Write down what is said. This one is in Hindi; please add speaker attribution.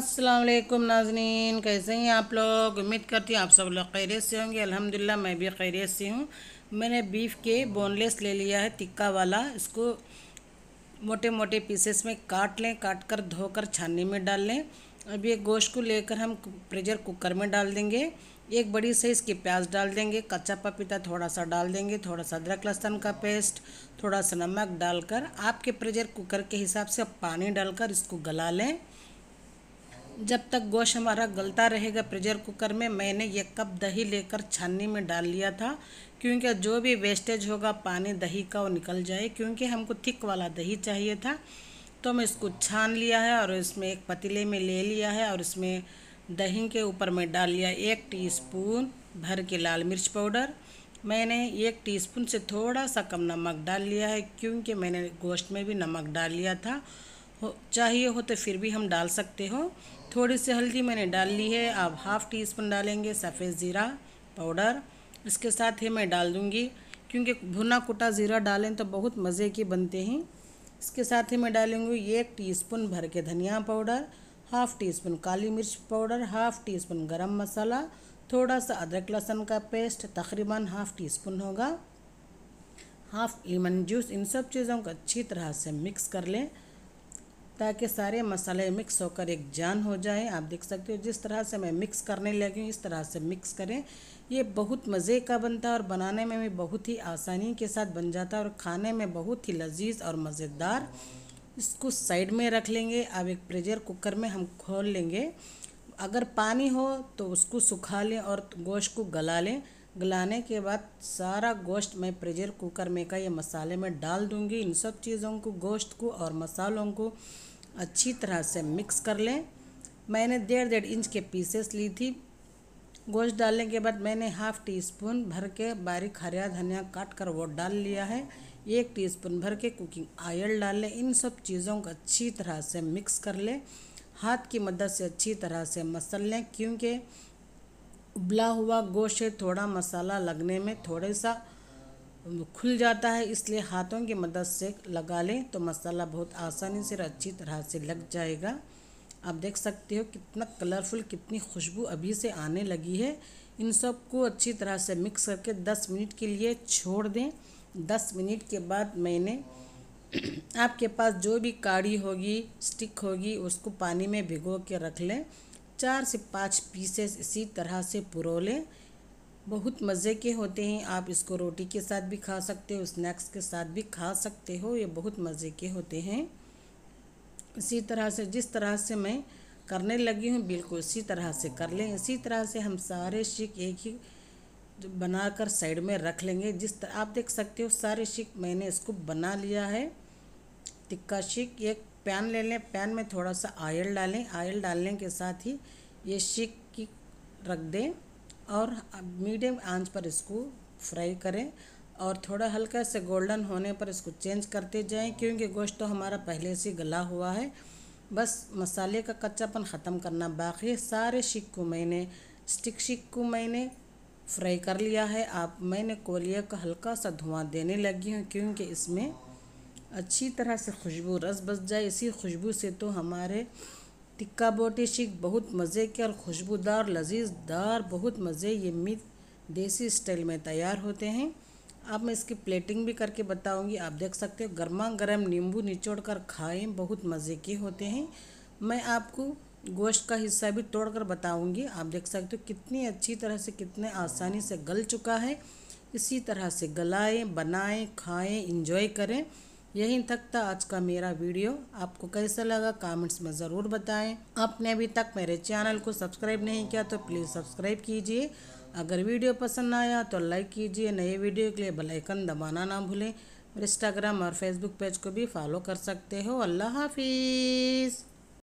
Speaker 1: असलकुम नाजनीन कैसे हैं आप लोग उम्मीद करती हूँ आप सब लोग खैरियत से होंगे अल्हम्दुलिल्लाह मैं भी खैरियत से हूँ मैंने बीफ के बोनलेस ले लिया है टिक्का वाला इसको मोटे मोटे पीसेस में काट लें काट कर धोकर छाननी में डाल लें अब ये गोश्त को लेकर हम प्रेजर कुकर में डाल देंगे एक बड़ी से इसके प्याज डाल देंगे कच्चा पपीता थोड़ा सा डाल देंगे थोड़ा सा अदरक लहसुन का पेस्ट थोड़ा सा नमक डालकर आपके प्रेजर कुकर के हिसाब से पानी डालकर इसको गला लें जब तक गोश्त हमारा गलता रहेगा प्रेशर कुकर में मैंने ये कप दही लेकर छन्नी में डाल लिया था क्योंकि जो भी वेस्टेज होगा पानी दही का वो निकल जाए क्योंकि हमको थिक वाला दही चाहिए था तो मैं इसको छान लिया है और इसमें एक पतीले में ले लिया है और इसमें दही के ऊपर मैं डाल लिया एक टीस्पून भर के लाल मिर्च पाउडर मैंने एक टीस्पून से थोड़ा सा कम नमक डाल लिया है क्योंकि मैंने गोश्त में भी नमक डाल लिया था हो चाहिए हो तो फिर भी हम डाल सकते हो थोड़ी सी हल्दी मैंने डाल ली है अब हाफ़ टी स्पून डालेंगे सफ़ेद ज़ीरा पाउडर इसके साथ ही मैं डाल दूँगी क्योंकि भुना कुटा ज़ीरा डालें तो बहुत मज़े की बनते हैं इसके साथ ही मैं डालूँगी एक स्पून भर के धनिया पाउडर हाफ़ टी स्पून काली मिर्च पाउडर हाफ़ टी स्पून गर्म मसाला थोड़ा सा अदरक लहसुन का पेस्ट तकरीबन हाफ़ टी स्पून होगा हाफ़ लेमन जूस इन सब चीज़ों को अच्छी तरह से मिक्स कर लें ताकि सारे मसाले मिक्स होकर एक जान हो जाए आप देख सकते हो जिस तरह से मैं मिक्स करने लगी हूँ इस तरह से मिक्स करें ये बहुत मज़े का बनता है और बनाने में भी बहुत ही आसानी के साथ बन जाता है और खाने में बहुत ही लजीज और मज़ेदार इसको साइड में रख लेंगे अब एक प्रेजर कुकर में हम खोल लेंगे अगर पानी हो तो उसको सुखा लें और गोश्त को गला लें गलाने के बाद सारा गोश्त मैं प्रेजर कुकर में का ये मसाले में डाल दूँगी इन सब चीज़ों को गोश्त को और मसालों को अच्छी तरह से मिक्स कर लें मैंने डेढ़ डेढ़ इंच के पीसेस ली थी गोश्त डालने के बाद मैंने हाफ़ टी स्पून भर के बारीक हरिया धनिया काट कर वो डाल लिया है एक टी स्पून भर के कुकिंग ऑयल डाल लें इन सब चीज़ों को अच्छी तरह से मिक्स कर लें हाथ की मदद से अच्छी तरह से मसल लें क्योंकि उबला हुआ गोश्त है थोड़ा मसाला लगने में थोड़े सा खुल जाता है इसलिए हाथों की मदद से लगा लें तो मसाला बहुत आसानी से और अच्छी तरह से लग जाएगा आप देख सकते हो कितना कलरफुल कितनी खुशबू अभी से आने लगी है इन सब को अच्छी तरह से मिक्स करके 10 मिनट के लिए छोड़ दें 10 मिनट के बाद मैंने आपके पास जो भी काढ़ी होगी स्टिक होगी उसको पानी में भिगो के रख लें चार से पाँच पीसेस इसी तरह से पुरोले बहुत मज़े के होते हैं आप इसको रोटी के साथ भी खा सकते हो स्नैक्स के साथ भी खा सकते हो ये बहुत मज़े के होते हैं इसी तरह से जिस तरह से मैं करने लगी हूँ बिल्कुल इसी तरह से कर लें इसी तरह से हम सारे शिक एक ही बनाकर साइड में रख लेंगे जिस तरह आप देख सकते हो सारे शिक मैंने इसको बना लिया है तिक्काशिक एक पैन ले लें पैन में थोड़ा सा आयल डालें आयल डालने के साथ ही ये शिक की रख दें और मीडियम आंच पर इसको फ्राई करें और थोड़ा हल्का से गोल्डन होने पर इसको चेंज करते जाएं क्योंकि गोश्त तो हमारा पहले से गला हुआ है बस मसाले का कच्चापन ख़त्म करना बाकी है सारे शिक को मैंने स्टिक शिक को मैंने फ्राई कर लिया है आप मैंने कोलिया का हल्का सा धुआं देने लगी हूँ क्योंकि इसमें अच्छी तरह से खुशबू रस बस जाए इसी खुशबू से तो हमारे टिक्का बोटी शीख बहुत मज़े के और खुशबूदार लजीजदार बहुत मज़े ये मीट देसी स्टाइल में तैयार होते हैं अब मैं इसकी प्लेटिंग भी करके बताऊंगी आप देख सकते हो गर्मा गर्म नींबू निचोड़ कर खाएँ बहुत मज़े के होते हैं मैं आपको गोश्त का हिस्सा भी तोड़ कर बताऊँगी आप देख सकते हो कितनी अच्छी तरह से कितने आसानी से गल चुका है इसी तरह से गलाएं बनाएं खाएं इंजॉय करें यहीं तक था आज का मेरा वीडियो आपको कैसा लगा कमेंट्स में ज़रूर बताएं आपने अभी तक मेरे चैनल को सब्सक्राइब नहीं किया तो प्लीज़ सब्सक्राइब कीजिए अगर वीडियो पसंद आया तो लाइक कीजिए नए वीडियो के लिए बलैकन दबाना ना भूलें इंस्टाग्राम और फेसबुक पेज को भी फॉलो कर सकते हो अल्लाह हाफिज़